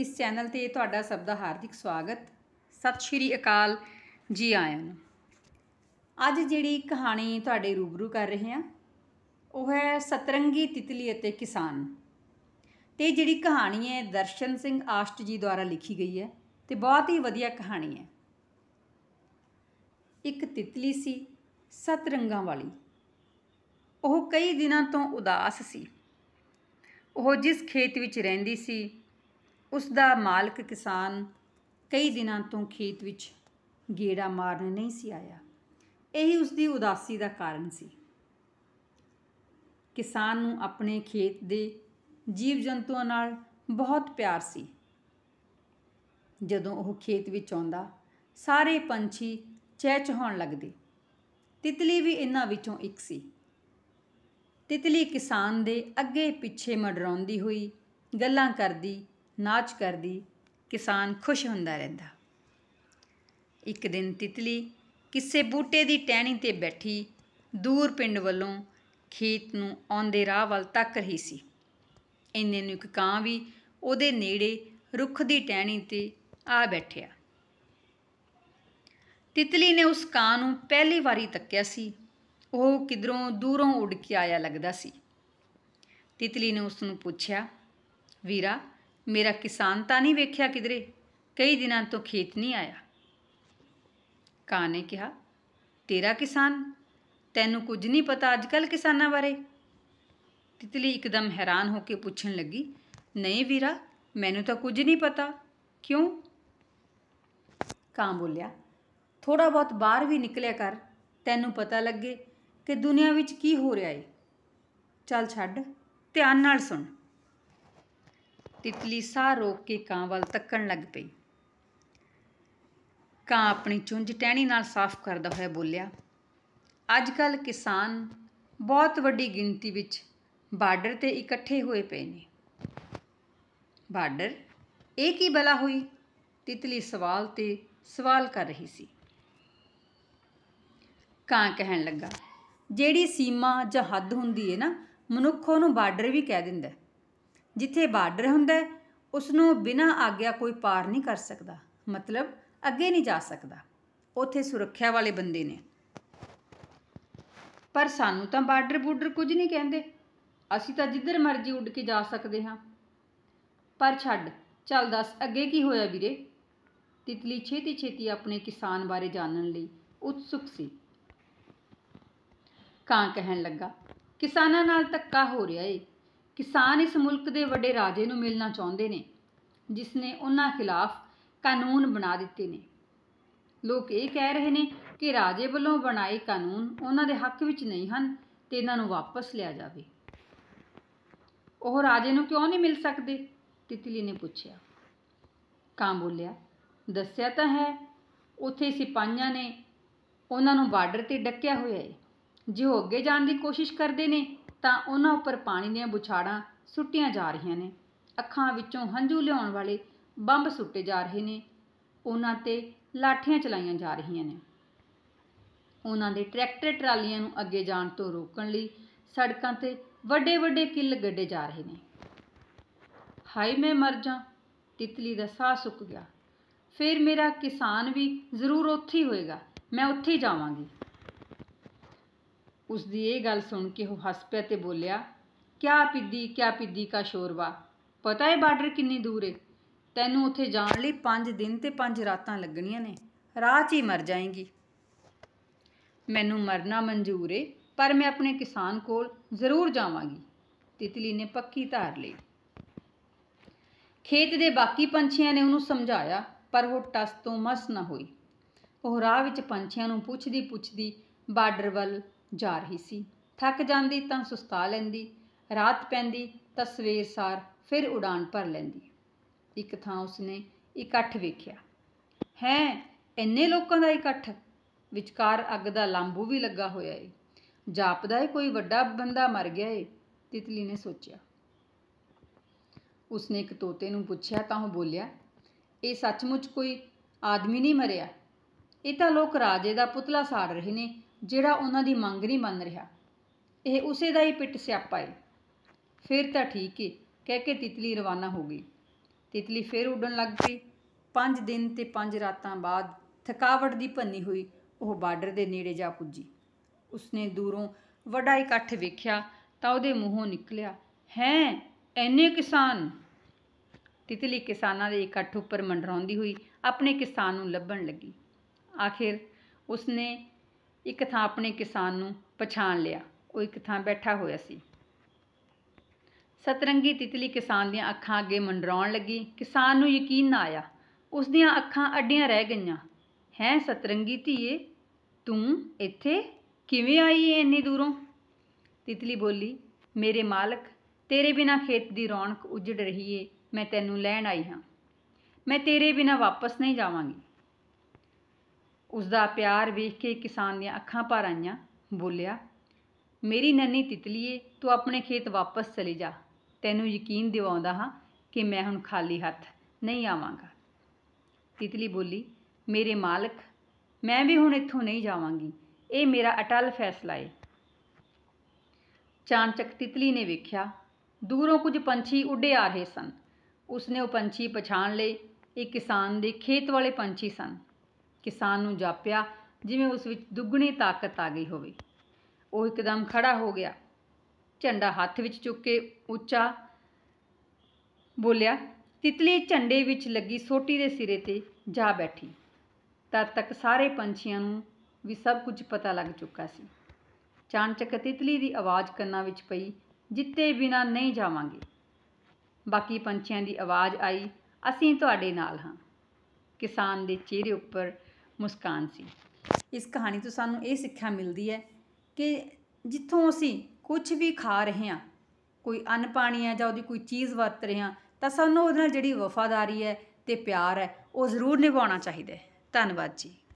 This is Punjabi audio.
ਇਸ ਚੈਨਲ ਤੇ ਤੁਹਾਡਾ ਸਭ ਦਾ ਹਾਰਦਿਕ ਸਵਾਗਤ ਸਤਿ ਸ਼੍ਰੀ ਅਕਾਲ ਜੀ ਆਇਆਂ ਨੂੰ ਅੱਜ ਜਿਹੜੀ ਕਹਾਣੀ ਤੁਹਾਡੇ ਰੂਬਰੂ ਕਰ ਰਹੇ ਹਾਂ ਉਹ ਹੈ ਸਤਰੰਗੀ ਤਿਤਲੀ ਅਤੇ ਕਿਸਾਨ ਤੇ ਜਿਹੜੀ ਕਹਾਣੀ ਹੈ ਦਰਸ਼ਨ ਸਿੰਘ ਆਸ਼ਟ ਜੀ ਦੁਆਰਾ ਲਿਖੀ ਗਈ ਹੈ ਤੇ ਬਹੁਤ ਹੀ ਵਧੀਆ ਕਹਾਣੀ ਹੈ ਇੱਕ ਤਿਤਲੀ ਸੀ ਸਤ ਰੰਗਾਂ ਵਾਲੀ ਉਹ ਕਈ ਦਿਨਾਂ ਤੋਂ ਉਦਾਸ ਸੀ ਉਹ ਜਿਸ ਖੇਤ ਵਿੱਚ ਰਹਿੰਦੀ ਸੀ ਉਸ ਦਾ ਮਾਲਕ ਕਿਸਾਨ ਕਈ ਦਿਨਾਂ ਤੋਂ ਖੇਤ ਵਿੱਚ ਗੇੜਾ ਮਾਰਨ ਨਹੀਂ ਸੀ ਆਇਆ ਇਹੀ ਉਸ ਦੀ ਉਦਾਸੀ ਦਾ ਕਾਰਨ ਸੀ ਕਿਸਾਨ ਨੂੰ ਆਪਣੇ ਖੇਤ ਦੇ ਜੀਵ ਜੰਤੂਆਂ ਨਾਲ ਬਹੁਤ ਪਿਆਰ ਸੀ ਜਦੋਂ ਉਹ ਖੇਤ ਵਿੱਚ ਆਉਂਦਾ ਸਾਰੇ ਪੰਛੀ ਚਹਿਚਹਾਉਣ ਲੱਗਦੇ ਤਿਤਲੀ ਵੀ ਇਹਨਾਂ ਵਿੱਚੋਂ ਇੱਕ ਸੀ ਤਿਤਲੀ ਕਿਸਾਨ ਦੇ ਅੱਗੇ ਪਿੱਛੇ ਮੜਰਾਉਂਦੀ ਹੋਈ ਗੱਲਾਂ ਕਰਦੀ ਨਾਚ ਕਰਦੀ ਕਿਸਾਨ ਖੁਸ਼ ਹੁੰਦਾ ਰਹਿੰਦਾ ਇੱਕ ਦਿਨ ਤਿਤਲੀ ਕਿਸੇ ਬੂਟੇ ਦੀ ਟਹਿਣੀ ਤੇ ਬੈਠੀ ਦੂਰ ਪਿੰਡ ਵੱਲੋਂ ਖੇਤ ਨੂੰ ਆਉਂਦੇ ਰਾਹ ਵੱਲ ਤੱਕ ਰਹੀ ਸੀ ਇੰਨੇ ਨੂੰ ਇੱਕ ਕਾਂ ਵੀ ਉਹਦੇ ਨੇੜੇ ਰੁੱਖ ਦੀ ਟਹਿਣੀ ਤੇ ਆ ਬੈਠਿਆ ਤਿਤਲੀ ਨੇ ਉਸ ਕਾਂ ਨੂੰ ਪਹਿਲੀ ਵਾਰੀ ਤੱਕਿਆ ਸੀ ਉਹ ਕਿਧਰੋਂ ਦੂਰੋਂ ਉੱਡ ਕੇ ਆਇਆ ਲੱਗਦਾ ਸੀ ਤਿਤਲੀ ਨੇ ਉਸ ਨੂੰ ਪੁੱਛਿਆ ਵੀਰਾ ਮੇਰਾ ਕਿਸਾਨ ਤਾਂ ਨਹੀਂ ਵੇਖਿਆ ਕਿਧਰੇ ਕਈ ਦਿਨਾਂ ਤੋਂ ਖੇਤ ਨਹੀਂ ਆਇਆ ਕਾਂ ਨੇ ਕਿਹਾ ਤੇਰਾ ਕਿਸਾਨ ਤੈਨੂੰ ਕੁਝ ਨਹੀਂ ਪਤਾ ਅੱਜਕੱਲ ਕਿਸਾਨਾਂ ਬਾਰੇ ਤਿਤਲੀ ਇੱਕਦਮ ਹੈਰਾਨ ਹੋ ਕੇ ਪੁੱਛਣ ਲੱਗੀ ਨਹੀਂ ਵੀਰਾ ਮੈਨੂੰ ਤਾਂ ਕੁਝ ਨਹੀਂ ਪਤਾ ਕਿਉਂ ਕਾਂ ਬੋਲਿਆ ਥੋੜਾ ਬਹੁਤ ਬਾਹਰ ਵੀ ਨਿਕਲਿਆ ਕਰ ਤੈਨੂੰ ਪਤਾ ਲੱਗੇ ਕਿ ਦੁਨੀਆ ਵਿੱਚ ਕੀ ਹੋ ਰਿਹਾ ਏ ਚੱਲ ਛੱਡ ਧਿਆਨ ਨਾਲ ਸੁਣ ਤਿਤਲੀ ਸਾਹ ਰੋਕ ਕੇ ਕਾਂ ਵੱਲ ਤੱਕਣ ਲੱਗ ਪਈ ਕਾਂ ਆਪਣੀ ਚੁੰਝ ਟਹਿਣੀ ਨਾਲ ਸਾਫ਼ ਕਰਦਾ ਹੋਇਆ ਬੋਲਿਆ ਅੱਜ ਕੱਲ ਕਿਸਾਨ ਬਹੁਤ ਵੱਡੀ ਗਿਣਤੀ ਵਿੱਚ ਬਾਰਡਰ ਤੇ ਇਕੱਠੇ ਹੋਏ ਪਏ ਨੇ ਬਾਰਡਰ ਇਹ ਕੀ ਬਲਾ ਹੋਈ ਤਿਤਲੀ ਸਵਾਲ ਤੇ ਸਵਾਲ ਕਰ ਰਹੀ ਸੀ ਕਾਂ ਕਹਿਣ ਲੱਗਾ ਜਿਹੜੀ ਸੀਮਾ ਜਾਂ ਹੱਦ ਹੁੰਦੀ ਹੈ ਨਾ ਮਨੁੱਖ ਉਹਨੂੰ ਬਾਰਡਰ ਵੀ ਕਹਿ ਦਿੰਦਾ ਜਿੱਥੇ ਬਾਰਡਰ ਹੁੰਦਾ ਉਸ ਨੂੰ ਬਿਨਾਂ ਆਗਿਆ ਕੋਈ ਪਾਰ ਨਹੀਂ ਕਰ ਸਕਦਾ ਮਤਲਬ ਅੱਗੇ ਨਹੀਂ ਜਾ ਸਕਦਾ ਉੱਥੇ ਸੁਰੱਖਿਆ ਵਾਲੇ ਬੰਦੇ ਨੇ ਪਰ ਸਾਨੂੰ ਤਾਂ ਬਾਰਡਰ ਬੂਡਰ ਕੁਝ ਨਹੀਂ ਕਹਿੰਦੇ ਅਸੀਂ ਤਾਂ ਜਿੱਧਰ ਮਰਜ਼ੀ ਉੱਡ ਕੇ ਜਾ ਸਕਦੇ ਹਾਂ ਪਰ ਛੱਡ ਚੱਲ ਦੱਸ ਅੱਗੇ ਕੀ ਹੋਇਆ ਵੀਰੇ ਤਿਤਲੀ ਛੇਤੀ ਛੇਤੀ ਆਪਣੇ ਕਿਸਾਨ ਬਾਰੇ ਜਾਣਨ ਲਈ ਉਤਸੁਕ ਸੀ ਕਾਂ ਕਹਿਣ ਲੱਗਾ ਕਿਸਾਨਾਂ ਨਾਲ ਤੱਕਾ ਹੋ ਰਿਹਾ ਏ ਕਿਸਾਨ ਇਸ ਮੁਲਕ ਦੇ ਵੱਡੇ ਰਾਜੇ ਨੂੰ ਮਿਲਣਾ ਚਾਹੁੰਦੇ ਨੇ ਜਿਸ ਨੇ ਉਹਨਾਂ ਖਿਲਾਫ ਕਾਨੂੰਨ ਬਣਾ ਦਿੱਤੇ ਨੇ ਲੋਕ ਇਹ ਕਹਿ ਰਹੇ ਨੇ ਕਿ ਰਾਜੇ ਵੱਲੋਂ ਬਣਾਏ ਕਾਨੂੰਨ ਉਹਨਾਂ ਦੇ ਹੱਕ ਵਿੱਚ ਨਹੀਂ ਹਨ ਤੇ ਇਹਨਾਂ ਨੂੰ ਵਾਪਸ ਲਿਆ ਜਾਵੇ ਉਹ ਰਾਜੇ ਨੂੰ ਕਿਉਂ ਨਹੀਂ ਮਿਲ ਸਕਦੇ ਤਿਤਲੀ ਨੇ ਪੁੱਛਿਆ ਕਾਂ ਬੋਲਿਆ ਦੱਸਿਆ ਤਾਂ ਹੈ ਉੱਥੇ ਸਿਪਾਹੀਆਂ ਨੇ ਉਹਨਾਂ ਨੂੰ ਬਾਰਡਰ ਤੇ ਡੱਕਿਆ ਹੋਇਆ ਹੈ ਜੇ ਉਹ ਅੱਗੇ ਜਾਣ ਦੀ ਕੋਸ਼ਿਸ਼ ਕਰਦੇ ਨੇ ਤਾਂ ਉਹਨਾਂ ਉੱਪਰ ਪਾਣੀ ਦੀਆਂ ਬੁਛਾੜਾਂ ਸੁੱਟੀਆਂ ਜਾ ਰਹੀਆਂ ਨੇ ਅੱਖਾਂ ਵਿੱਚੋਂ ਹੰਝੂ ਲਿਆਉਣ ਵਾਲੇ ਬੰਬ ਸੁੱਟੇ ਜਾ ਰਹੇ ਨੇ ਉਹਨਾਂ ਤੇ ਲਾਠੀਆਂ ਚਲਾਈਆਂ ਜਾ ਰਹੀਆਂ ਨੇ ਉਹਨਾਂ ਦੇ ਟਰੈਕਟਰ ਟਰਾਲੀਆਂ ਨੂੰ ਅੱਗੇ ਜਾਣ ਤੋਂ ਰੋਕਣ ਲਈ ਸੜਕਾਂ ਤੇ ਵੱਡੇ ਵੱਡੇ ਕਿੱਲ ਗੱਡੇ ਜਾ ਰਹੇ ਨੇ ਹਾਈ ਮੈਂ ਮਰ ਜਾ ਤਿਤਲੀ ਦਾ ਸਾਹ ਸੁੱਕ ਗਿਆ ਫਿਰ ਮੇਰਾ ਕਿਸਾਨ ਵੀ ਜ਼ਰੂਰ ਉੱਥੇ ਹੀ ਹੋਏਗਾ ਮੈਂ ਉੱਥੇ ਜਾਵਾਂਗੀ ਉਸ ਦੀ ਇਹ ਗੱਲ ਸੁਣ ਕੇ ਉਹ ਹੱਸ ਪਿਆ ਤੇ ਬੋਲਿਆ ਕਿਆ ਪਿੱਦੀ ਕਿਆ ਪਿੱਦੀ ਕਾ ਸ਼ੋਰਵਾ ਪਤਾ ਹੈ ਬਾਰਡਰ ਕਿੰਨੀ ਦੂਰ ਹੈ ਤੈਨੂੰ ਉੱਥੇ ਜਾਣ ਲਈ 5 ਦਿਨ ਤੇ 5 ਰਾਤਾਂ ਲੱਗਣੀਆਂ ਨੇ ਰਾਹ 'ਚ ਹੀ ਮਰ ਜਾਏਂਗੀ ਮੈਨੂੰ ਮਰਨਾ ਮਨਜ਼ੂਰ ਏ ਪਰ ਮੈਂ ਆਪਣੇ ਕਿਸਾਨ ਕੋਲ ਜ਼ਰੂਰ ਜਾਵਾਂਗੀ ਤਿਤਲੀ ਨੇ ਪੱਕੀ ਧਾਰ ਲਈ ਖੇਤ ਦੇ ਬਾਕੀ ਪੰਛੀਆਂ ਨੇ ਉਹਨੂੰ ਸਮਝਾਇਆ ਪਰ ਉਹ ਟਸ ਤੋਂ ਮਸ ਨਾ ਹੋਈ ਉਹ ਰਾਹ ਵਿੱਚ ਪੰਛੀਆਂ ਨੂੰ ਪੁੱਛਦੀ ਪੁੱਛਦੀ ਬਾਰਡਰ ਵੱਲ ਜਾ ਰਹੀ ਸੀ ਥੱਕ ਜਾਂਦੀ ਤਾਂ ਸੁਸਤਾ ਲੈਂਦੀ ਰਾਤ ਪੈਂਦੀ ਤਾਂ ਸਵੇਰ ਸਾਰ ਫਿਰ ਉਡਾਨ ਭਰ ਲੈਂਦੀ ਇੱਕ ਥਾਂ ਉਸਨੇ ਇਕੱਠ ਵੇਖਿਆ ਹੈ ਇੰਨੇ ਲੋਕਾਂ ਦਾ ਇਕੱਠ ਵਿਚਕਾਰ ਅੱਗ ਦਾ ਲਾਂਬੂ ਵੀ ਲੱਗਾ ਹੋਇਆ ਏ ਜਾਪਦਾ ਏ ਕੋਈ ਵੱਡਾ ਬੰਦਾ ਮਰ ਗਿਆ ਏ ਤਿਤਲੀ ਨੇ ਸੋਚਿਆ ਉਸਨੇ ਇੱਕ ਤੋਤੇ ਨੂੰ ਪੁੱਛਿਆ ਤਾਂ ਉਹ ਬੋਲਿਆ ਇਹ ਸੱਚਮੁੱਚ ਕੋਈ ਆਦਮੀ ਨਹੀਂ ਮਰਿਆ ਇਹ ਤਾਂ ਲੋਕ ਰਾਜੇ ਦਾ ਪੁਤਲਾ ਸਾੜ ਰਹੇ ਨੇ ਜਿਹੜਾ ਉਹਨਾਂ ਦੀ ਮੰਗ ਨਹੀਂ ਮੰਨ ਰਿਹਾ ਇਹ ਉਸੇ ਦਾ ਹੀ ਪਿੱਟ ਸਿਆਪਾ ਹੈ ਫਿਰ ਤਾਂ ਠੀਕ ਏ ਕਹਿ ਕੇ ਤਿਤਲੀ ਰਵਾਨਾ ਹੋ ਗਈ ਤਿਤਲੀ ਫਿਰ ਉੱਡਣ ਲੱਗ ਪਈ 5 ਦਿਨ ਤੇ 5 ਰਾਤਾਂ ਬਾਅਦ ਥਕਾਵਟ ਦੀ ਭੰਨੀ ਹੋਈ ਉਹ ਬਾਰਡਰ ਦੇ ਨੇੜੇ ਜਾ ਪੁੱਜੀ ਉਸਨੇ ਦੂਰੋਂ ਵੱਡਾ ਇਕੱਠ ਵੇਖਿਆ ਤਾਂ ਉਹਦੇ ਮੂੰਹੋਂ ਨਿਕਲਿਆ ਹੈ ਐਨੇ ਕਿਸਾਨ ਤਿਤਲੀ ਕਿਸਾਨਾਂ ਦੇ ਇਕੱਠ ਉੱਪਰ ਮੰਡਰਾਉਂਦੀ ਹੋਈ ਆਪਣੇ ਕਿਸਾਨ ਨੂੰ ਲੱਭਣ ਲੱਗੀ ਆਖਿਰ ਉਸਨੇ ਇੱਕ ਥਾਂ ਆਪਣੇ ਕਿਸਾਨ ਨੂੰ ਪਛਾਣ ਲਿਆ ਉਹ ਇੱਕ ਥਾਂ ਬੈਠਾ ਹੋਇਆ ਸੀ ਸਤਰੰਗੀ ਤਿਤਲੀ ਕਿਸਾਨ ਦੀਆਂ ਅੱਖਾਂ ਅੱਗੇ ਮੰਡਰਾਉਣ ਲੱਗੀ ਕਿਸਾਨ ਨੂੰ ਯਕੀਨ ਨਾ ਆਇਆ ਉਸ ਦੀਆਂ ਅੱਖਾਂ ਅੱਡੀਆਂ ਰਹਿ ਗਈਆਂ ਹੈ ਸਤਰੰਗੀ ਧੀਏ ਤੂੰ ਇੱਥੇ ਕਿਵੇਂ ਆਈ ਏ ਇੰਨੀ ਦੂਰੋਂ ਤਿਤਲੀ ਬੋਲੀ ਮੇਰੇ ਮਾਲਕ ਤੇਰੇ ਬਿਨਾ ਖੇਤ ਦੀ ਰੌਣਕ ਉਜੜ ਰਹੀ ਏ ਮੈਂ ਤੈਨੂੰ ਲੈਣ ਆਈ ਹਾਂ ਮੈਂ ਤੇਰੇ ਬਿਨਾ ਵਾਪਸ ਨਹੀਂ ਜਾਵਾਂਗੀ ਉਸ ਦਾ ਪਿਆਰ ਵੇਖ ਕੇ ਕਿਸਾਨ ਦੀਆਂ ਅੱਖਾਂ ਭਰ ਆਈਆਂ ਬੋਲਿਆ ਮੇਰੀ ਨੰਨੀ ਤਿਤਲੀਏ ਤੂੰ ਆਪਣੇ ਖੇਤ ਵਾਪਸ ਚਲੀ ਜਾ ਤੈਨੂੰ ਯਕੀਨ ਦਿਵਾਉਂਦਾ ਹਾਂ ਕਿ ਮੈਂ ਹੁਣ ਖਾਲੀ ਹੱਥ ਨਹੀਂ ਆਵਾਂਗਾ ਤਿਤਲੀ ਬੋਲੀ ਮੇਰੇ ਮਾਲਕ ਮੈਂ ਵੀ ਹੁਣ ਇੱਥੋਂ ਨਹੀਂ ਜਾਵਾਂਗੀ ਇਹ ਮੇਰਾ ਅਟਲ ਫੈਸਲਾ ਹੈ ਚਾਂਚਕ ਤਿਤਲੀ ਨੇ ਵੇਖਿਆ ਦੂਰੋਂ ਕੁਝ ਪੰਛੀ ਉੱਡੇ ਆ ਰਹੇ ਸਨ ਉਸਨੇ ਉਹ ਪੰਛੀ ਪਛਾਣ ਲਏ ਇਹ ਕਿਸਾਨ ਦੇ ਖੇਤ ਵਾਲੇ ਪੰਛੀ ਸਨ ਕਿਸਾਨ ਨੂੰ ਜਾਪਿਆ ਜਿਵੇਂ ਉਸ ਵਿੱਚ ਦੁੱਗਣੀ ਤਾਕਤ ਆ ਗਈ ਹੋਵੇ ਉਹ ਇੱਕਦਮ ਖੜਾ ਹੋ ਗਿਆ ਝੰਡਾ ਹੱਥ ਵਿੱਚ ਚੁੱਕ ਕੇ ਉੱਚਾ ਬੋਲਿਆ ਤਿਤਲੀ ਝੰਡੇ ਵਿੱਚ ਲੱਗੀ ਸੋਟੀ ਦੇ ਸਿਰੇ ਤੇ ਜਾ ਬੈਠੀ ਤਦ ਤੱਕ ਸਾਰੇ ਪੰਛੀਆਂ ਨੂੰ ਵੀ ਸਭ ਕੁਝ ਪਤਾ ਲੱਗ ਚੁੱਕਾ ਸੀ ਚਾਣਚਕ ਤਿਤਲੀ ਦੀ ਆਵਾਜ਼ ਕੰਨਾਂ ਵਿੱਚ ਪਈ ਜਿੱਤੇ ਬਿਨਾ ਨਹੀਂ ਜਾਵਾਂਗੇ ਬਾਕੀ ਪੰਛੀਆਂ ਦੀ ਆਵਾਜ਼ ਆਈ ਅਸੀਂ ਤੁਹਾਡੇ ਨਾਲ ਹਾਂ ਕਿਸਾਨ ਦੇ ਚਿਹਰੇ ਉੱਪਰ ਮੁਸਕਾਨ ਸੀ ਇਸ ਕਹਾਣੀ ਤੋਂ ਸਾਨੂੰ ਇਹ ਸਿੱਖਿਆ ਮਿਲਦੀ ਹੈ ਕਿ ਜਿੱਥੋਂ ਅਸੀਂ ਕੁਝ ਵੀ ਖਾ ਰਹੇ ਹਾਂ ਕੋਈ ਅੰਨ ਪਾਣੀ ਹੈ ਜਾਂ ਉਹਦੀ ਕੋਈ ਚੀਜ਼ ਵਰਤ ਰਹੇ ਹਾਂ ਤਾਂ ਸਾਨੂੰ ਉਹਦੇ ਨਾਲ ਜਿਹੜੀ ਵਫਾਦਾਰੀ ਹੈ ਤੇ ਪਿਆਰ ਹੈ ਉਹ ਜ਼ਰੂਰ ਨਿਭਾਉਣਾ ਚਾਹੀਦਾ ਹੈ ਧੰਨਵਾਦ ਜੀ